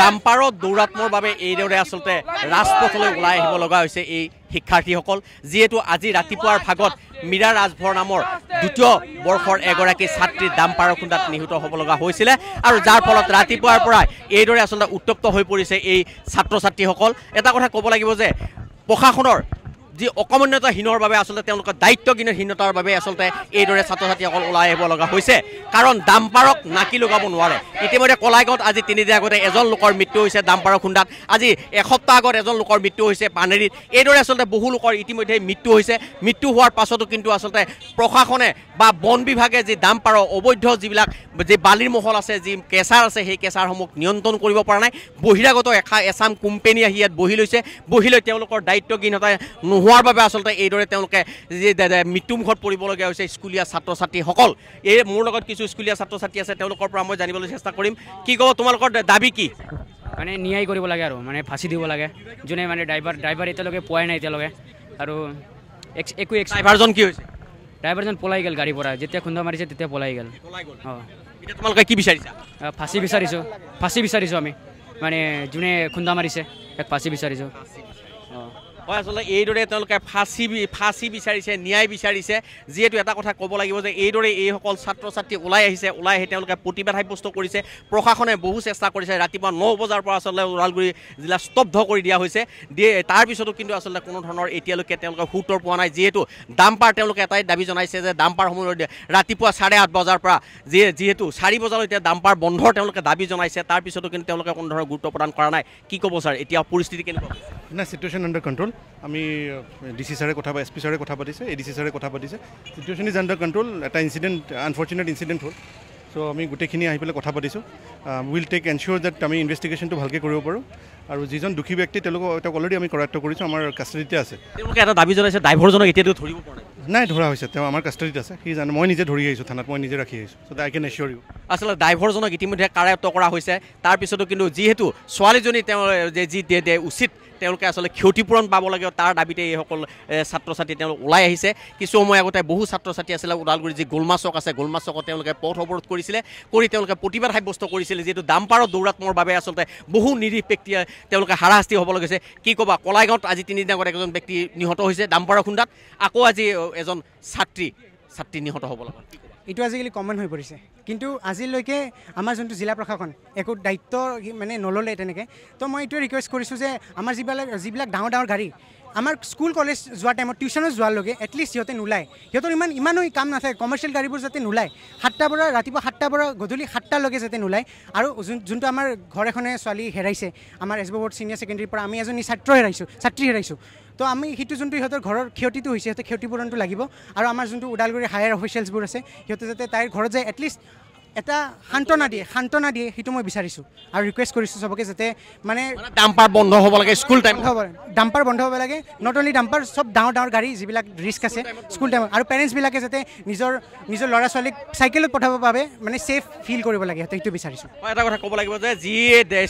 ডাম্পাৰত দৌৰাত্মৰ বাবে এইদৰে আচলতে ৰাজপথলৈ ওলাই আহিব লগা হৈছে এই শিক্ষাৰ্থীসকল যিহেতু আজি ৰাতিপুৱাৰ ভাগত মীৰা ৰাজভৰ নামৰ দ্বিতীয় বৰ্ষৰ এগৰাকী ছাত্ৰী ডাম্পাৰৰ খুন্দাত নিহত হ'ব লগা হৈছিলে আৰু যাৰ ফলত ৰাতিপুৱাৰ পৰাই এইদৰে আচলতে উত্তপ্ত হৈ পৰিছে এই ছাত্ৰ ছাত্ৰীসকল এটা কথা ক'ব লাগিব যে প্ৰশাসনৰ যি অকমন্যতাহীনৰ বাবে আচলতে তেওঁলোকৰ দায়িত্বহীন বাবে আচলতে এইদৰে ছাত্ৰ ছাত্ৰীসকল ওলাই আহিব লগা হৈছে কাৰণ ডাম্পাৰক নাকি লগাব নোৱাৰে ইতিমধ্যে কলাইগাঁৱত আজি তিনিদিন আগতে এজন লোকৰ মৃত্যু হৈছে দাম্পাৰৰ খুন্দাত আজি এসপ্তাহ আগত এজন লোকৰ মৃত্যু হৈছে পানেৰীত এইদৰে আচলতে বহু লোকৰ ইতিমধ্যে মৃত্যু হৈছে মৃত্যু হোৱাৰ পাছতো কিন্তু আচলতে প্ৰশাসনে বা বন বিভাগে যি দাম্পাৰৰ অবৈধ যিবিলাক যি বালিৰ মহল আছে যি কেঁচাৰ আছে সেই কেঁচাৰসমূহ নিয়ন্ত্ৰণ কৰিব পৰা নাই বহিৰাগত এখা এচাম কোম্পেনী আহি ইয়াত বহি লৈছে বহি লৈ তেওঁলোকৰ দায়িত্বহীনতা নোহোৱা হোৱাৰ বাবে আচলতে এইদৰে তেওঁলোকে মৃত্যুমুখত পৰিবলগীয়া হৈছে স্কুলীয়া ছাত্ৰ ছাত্ৰীসকল এই মোৰ লগত কিছু স্কুলীয়া ছাত্ৰ ছাত্ৰী আছে তেওঁলোকৰ পৰা মই জানিবলৈ চেষ্টা কৰিম কি ক'ব তোমালোকৰ দাবী কি মানে নিয়াই কৰিব লাগে আৰু মানে ফাঁচি দিব লাগে যোনে মানে ড্ৰাইভাৰ ড্ৰাইভাৰ এতিয়ালৈকে পোৱাই নাই এতিয়ালৈকে আৰু একো ড্ৰাইভাৰজন কি হৈছে ড্ৰাইভাৰজন পলাই গ'ল গাড়ীৰ পৰা যেতিয়া খুন্দা মাৰিছে তেতিয়া পলাই গ'ল অঁ তোমালোকে কি বিচাৰিছা ফাঁচি বিচাৰিছোঁ ফাঁচি বিচাৰিছোঁ আমি মানে যোনে খুন্দা মাৰিছে তাক ফাঁচি বিচাৰিছোঁ অঁ হয় আচলতে এইদৰে তেওঁলোকে ফাঁচি ফাঁচি বিচাৰিছে ন্যায় বিচাৰিছে যিহেতু এটা কথা ক'ব লাগিব যে এইদৰে এইসকল ছাত্ৰ ছাত্ৰী ওলাই আহিছে ওলাই আহি তেওঁলোকে প্ৰতিবাদ সাব্যস্ত কৰিছে প্ৰশাসনে বহু চেষ্টা কৰিছে ৰাতিপুৱা ন বজাৰ পৰা আচলতে ওদালগুৰি জিলা স্তব্ধ কৰি দিয়া হৈছে দিয়ে তাৰপিছতো কিন্তু আচলতে কোনো ধৰণৰ এতিয়ালৈকে তেওঁলোকে সুতৰ পোৱা নাই যিহেতু ডাম্পাৰ তেওঁলোকে এটাই দাবী জনাইছে যে ডাম্পাৰ সময়ত ৰাতিপুৱা চাৰে আঠ বজাৰ পৰা যি যিহেতু চাৰি বজালৈ এতিয়া ডাম্পাৰ বন্ধৰ তেওঁলোকে দাবী জনাইছে তাৰপিছতো কিন্তু তেওঁলোকে কোনো ধৰণৰ গুৰুত্ব প্ৰদান কৰা নাই কি ক'ব ছাৰ এতিয়া পৰিস্থিতি কেনেকুৱা নাই ছিটুৱেশ্যন আণ্ডাৰ কণ্ট্ৰল আমি ডি চি ছাৰে কথা এছ পি ছাৰে কথা পাতিছে এ ডি চি ছাৰে কথা পাতিছে চিটুৱেশ্যন ইজ আণ্ডাৰ কণ্ট্ৰল এটা ইঞ্চিডেণ্ট আনফৰ্চুনেট ইনচিডেণ্ট হ'ল চ' আমি গোটেইখিনি আহি পেলাই কথা পাতিছোঁ উইল টেক এনচিয়'ৰ ডেট আমি ইনভেষ্টিগেশ্যনটো ভালকৈ কৰিব পাৰোঁ আৰু যিজন দুখী ব্যক্তি তেওঁলোকক তেওঁক অলৰেডি আমি কৰায়ত্ব কৰিছোঁ আমাৰ কাষ্টাডিতে আছে তেওঁলোকে এটা দাবী জনাইছে ড্ৰাইভাৰজনক এতিয়াতো ধৰিব পৰা নাই নাই ধৰা হৈছে তেওঁ আমাৰ কাষ্টাডিত আছে সি জানে মই নিজে ধৰি আহিছোঁ থানাত মই নিজে ৰাখি আহিছোঁ চ' দ আই কেন এচিয়'ৰ ইউ আচলতে ড্ৰাইভৰজনক ইতিমধ্যে কাৰায়ত্ব কৰা হৈছে তাৰপিছতো কিন্তু যিহেতু ছোৱালীজনী তেওঁ যে যি দিয়ে দিয়ে উচিত তেওঁলোকে আচলতে ক্ষতিপূৰণ পাব লাগে তাৰ দাবীতে এইসকল ছাত্ৰ ছাত্ৰী তেওঁলোক ওলাই আহিছে কিছু সময় আগতে বহু ছাত্ৰ ছাত্ৰী আছিলে ওদালগুৰিৰ যি গোলমা চক আছে গোলমা চকত তেওঁলোকে পথ অৱৰোধ কৰিছিলে কৰি তেওঁলোকে প্ৰতিবাদ সাব্যস্ত কৰিছিলে যিহেতু দামপাৰত দৌৰাত্মৰ বাবে আচলতে বহু নিৰীহ ব্যক্তিয়ে তেওঁলোকে হাৰাশাস্তি হ'ব লাগিছে কি ক'বা কলাইগাঁৱত আজি তিনিদিন আগত এজন ব্যক্তি নিহত হৈছে দামপাৰা খুন্দাত আকৌ আজি এজন ছাত্ৰী ছাত্ৰী নিহত হ'ব লগা এইটো আজিকালি কমন হৈ পৰিছে কিন্তু আজিলৈকে আমাৰ যোনটো জিলা প্ৰশাসন একো দায়িত্ব মানে নল'লে তেনেকৈ তো মই এইটোৱে ৰিকুৱেষ্ট কৰিছোঁ যে আমাৰ যিবিলাক যিবিলাক ডাঙৰ ডাঙৰ গাড়ী আমাৰ স্কুল কলেজ যোৱা টাইমত টিউশ্যনত যোৱালৈকে এটলিষ্ট সিহঁতে নোলায় সিহঁতৰ ইমান ইমানো কাম নাথাকে কমাৰ্চিয়েল গাড়ীবোৰ যাতে নোলায় সাতটাৰ পৰা ৰাতিপুৱা সাতটাৰ পৰা গধূলি সাতটালৈকে যাতে নোলায় আৰু যোন যোনটো আমাৰ ঘৰ এখনে ছোৱালী হেৰাইছে আমাৰ এছ বি বৰ্ড ছিনিয়ৰ ছেকেণ্ডেৰীৰ পৰা আমি এজনী ছাত্ৰ হেৰাইছোঁ ছাত্ৰী হেৰাইছোঁ তো আমি সেইটো যোনটো সিহঁতৰ ঘৰৰ ক্ষতিটো হৈছে সিহঁতে ক্ষতিপূৰণটো লাগিব আৰু আমাৰ যোনটো ওদালগুৰি হায়াৰ অফিচিয়েলছবোৰ আছে সিহঁতে যাতে তাইৰ ঘৰত যায় এটলিষ্ট এটা সান্তনা দিয়ে সান্তনা দিয়ে সেইটো মই বিচাৰিছোঁ আৰু ৰিকুৱেষ্ট কৰিছোঁ চবকে যাতে মানে ডাম্পাৰ বন্ধ হ'ব লাগে স্কুল টাইম হ'ব লাগে ডাম্পাৰ বন্ধ হ'ব লাগে নট অনলি ডাম্পাৰ চব ডাঙৰ ডাঙৰ গাড়ী যিবিলাক ৰিস্ক আছে স্কুল টাইমত আৰু পেৰেণ্টছবিলাকে যাতে নিজৰ নিজৰ ল'ৰা ছোৱালীক চাইকেলত পঠাবৰ বাবে মানে ছেফ ফিল কৰিব লাগে সিহঁতে সেইটো বিচাৰিছোঁ মই এটা কথা ক'ব লাগিব যে যি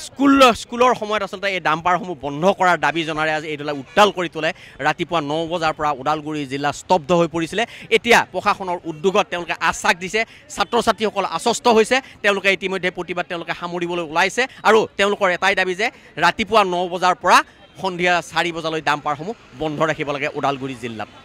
স্কুল স্কুলৰ সময়ত আচলতে এই ডাম্পাৰসমূহ বন্ধ কৰাৰ দাবী জনাৰে আজি এইদৰে উত্তাল কৰি তোলে ৰাতিপুৱা ন বজাৰ পৰা ওদালগুৰি জিলা স্তব্ধ হৈ পৰিছিলে এতিয়া প্ৰশাসনৰ উদ্যোগত তেওঁলোকে আশ্বাস দিছে ছাত্ৰ ছাত্ৰীসকল আচ আশ্বস্ত হৈছে তেওঁলোকে ইতিমধ্যে প্ৰতিবাদ তেওঁলোকে সামৰিবলৈ ওলাইছে আৰু তেওঁলোকৰ এটাই দাবী যে ৰাতিপুৱা ন বজাৰ পৰা সন্ধিয়া চাৰি বজালৈ ডাম্পাৰসমূহ বন্ধ ৰাখিব লাগে ওদালগুৰি জিলাত